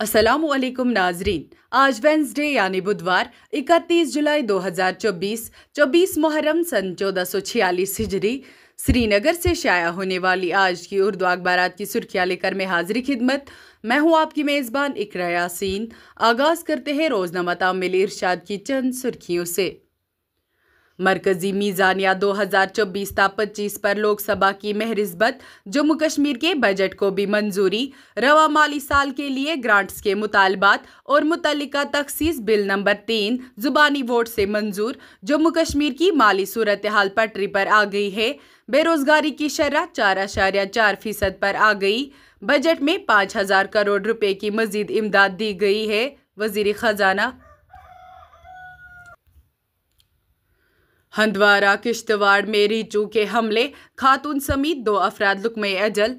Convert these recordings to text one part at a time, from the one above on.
असलम नाजरीन आज वेंसडे यानी बुधवार 31 जुलाई 2024 24 मुहर्रम सन चौदह सौ छियालीस हिजरी श्रीनगर से शाया होने वाली आज की उर्दू अखबार की सुर्खियाँ लेकर मैं हाजिर खिदमत मैं हूँ आपकी मेज़बान इकरा यासीन आगाज़ करते हैं रोज़नामा तामिल इरशाद की चंद सुर्खियों से मरकजी मीज़ानिया 2024 ता 25 पर लोकसभा की मेहरिस्बत जम्मू कश्मीर के बजट को भी मंजूरी रवा माली साल के लिए ग्रांट्स के मुतालबात और मुतल तखसीस बिल नंबर तीन जुबानी वोट से मंजूर जम्मू कश्मीर की माली सूरत हाल पटरी पर आ गई है बेरोजगारी की शरह चार अशारिया चार फीसद पर आ गई बजट में पाँच हजार करोड़ रुपए की मजीद इमदाद दी गई है वजीर खजाना हंदवारा किश्तवाड़ में रिचू के हमले खातून समेत दो अफराद लुकमे अजल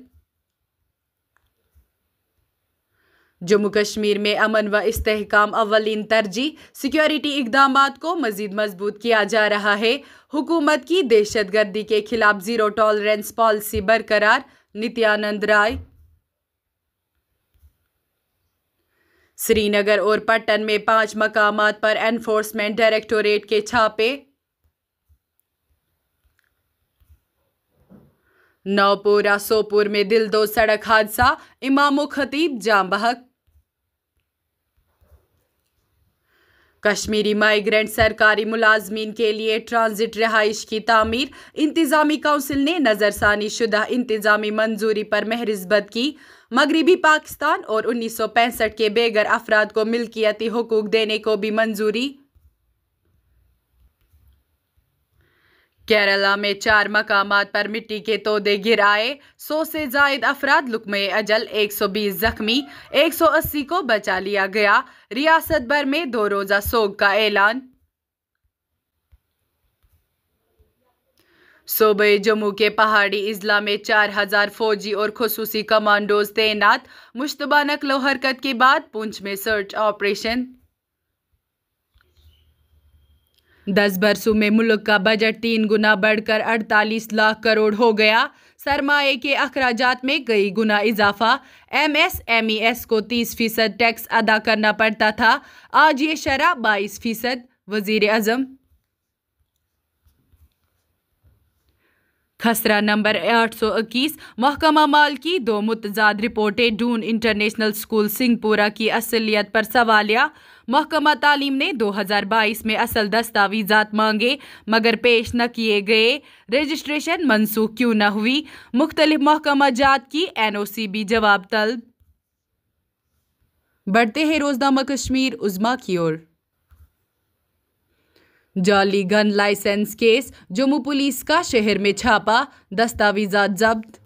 जम्मू कश्मीर में अमन व इस्तेकाम अवलिन तरजीह सिक्योरिटी इकदाम को मजीद मजबूत किया जा रहा है हुकूमत की दहशत गर्दी के खिलाफ जीरो टॉलरेंस पॉलिसी बरकरार नित्यानंद राय श्रीनगर और पट्टन में पांच मकाम पर एनफोर्समेंट डायरेक्टोरेट के छापे नौपोरा सोपुर में दिल दो सड़क हादसा इमाम खतीब जाम बहक कश्मीरी माइग्रेंट सरकारी मुलाजमीन के लिए ट्रांजिट रिहाइश की तामीर इंतजामी काउंसिल ने नज़रसानी शुदा इंतजामी मंजूरी पर महरिस्बत की मगरबी पाकिस्तान और उन्नीस सौ पैंसठ के बेगर अफराद को मिल्कियती हकूक देने को भी मंजूरी केरला में चार मकाम पर मिट्टी के तोदे गिर आए सौ से जायद अफराद लुकमय अजल 120 जख्मी 180 को बचा लिया गया रियासत भर में दो रोजा सोग का ऐलान सूबे जम्मू के पहाड़ी अजला में चार हजार फौजी और खसूसी कमांडोज तैनात मुश्तबा नकलो हरकत के बाद पुंछ में सर्च ऑपरेशन दस बरसों में मुल्क का बजट तीन गुना बढ़कर अड़तालीस लाख करोड़ हो गया सरमाए के अखराज में कई गुना इजाफा M S M E S को तीस फीसद टैक्स अदा करना पड़ता था आज ये शराब बाईस फीसद वजीर अजम खसरा नंबर आठ सौ इक्कीस महकमा माल की दो मुतजाद रिपोर्टें डून इंटरनेशनल स्कूल सिंहपुरा की असलियत पर सवालिया महकमा तालीम ने 2022 में असल दस्तावीजा मांगे मगर पेश न किए गए रजिस्ट्रेशन मनसूख क्यों न हुई मुख्तलिफ महकमा जात की एन ओ सी भी जवाब तलब बढ़ते हैं रोजनामा कश्मीर उजमा की ओर जाली gun licence case Jammu police का शहर में छापा दस्तावेजा जब्त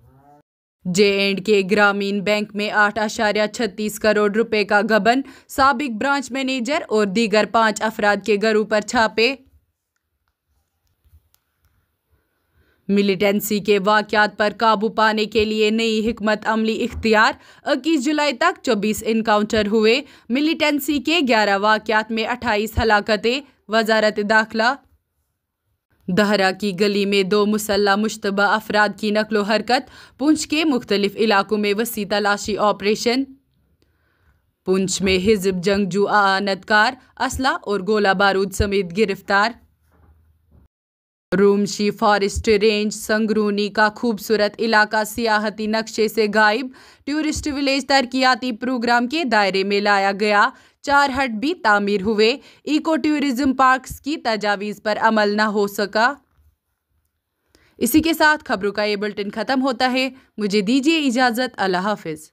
जे एंड के ग्रामीण बैंक में आठ आशार्य छत्तीस करोड़ रुपए का गबन सबक ब्रांच मैनेजर और दीगर पांच अफराद के घरों पर छापे मिलिटेंसी के वाक़ात पर काबू पाने के लिए नई हमत अमली इख्तियार इक्कीस जुलाई तक चौबीस इनकाउंटर हुए मिलिटेंसी के ग्यारह वाक्यात में अट्ठाईस हलाकतें वजारत दाखिला दहरा की गली में दो मुसल्ह मुशतबा अफराद की नकलो हरकत पुंछ के मुख्तलिफ इलाकों में वसी तलाशी ऑपरेशन पुंछ में हिजब जंगजू आनतकार असला और गोला बारूद समेत गिरफ्तार रूमशी फॉरेस्ट रेंज संगरूनी का खूबसूरत इलाका सियाहती नक्शे से गायब टूरिस्ट विलेज तरकियाती प्रोग्राम के दायरे में लाया गया चार हट भी तामीर हुए इको टूरिज़्म पार्क्स की तजावीज़ पर अमल न हो सका इसी के साथ खबरों का ये बुलेटिन ख़त्म होता है मुझे दीजिए इजाज़त अल्लाह हाफिज़